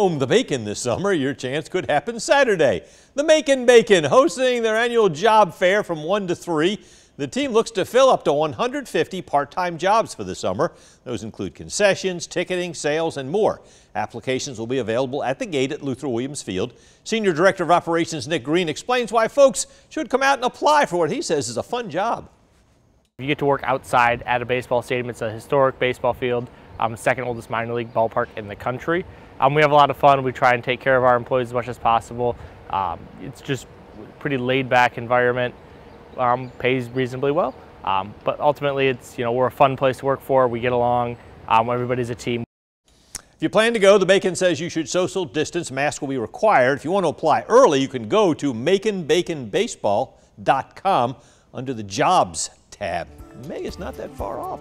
home the bacon this summer, your chance could happen Saturday. The Macon Bacon hosting their annual job fair from 1 to 3. The team looks to fill up to 150 part-time jobs for the summer. Those include concessions, ticketing, sales, and more. Applications will be available at the gate at Luther Williams Field. Senior Director of Operations Nick Green explains why folks should come out and apply for what he says is a fun job. You get to work outside at a baseball stadium. It's a historic baseball field um, second oldest minor league ballpark in the country. Um, we have a lot of fun. We try and take care of our employees as much as possible. Um, it's just pretty laid back environment, um, pays reasonably well. Um, but ultimately it's, you know, we're a fun place to work for. We get along, um, everybody's a team. If you plan to go, the Bacon says you should social distance. Mask will be required. If you want to apply early, you can go to MaconBaconBaseball.com under the jobs tab. May is not that far off.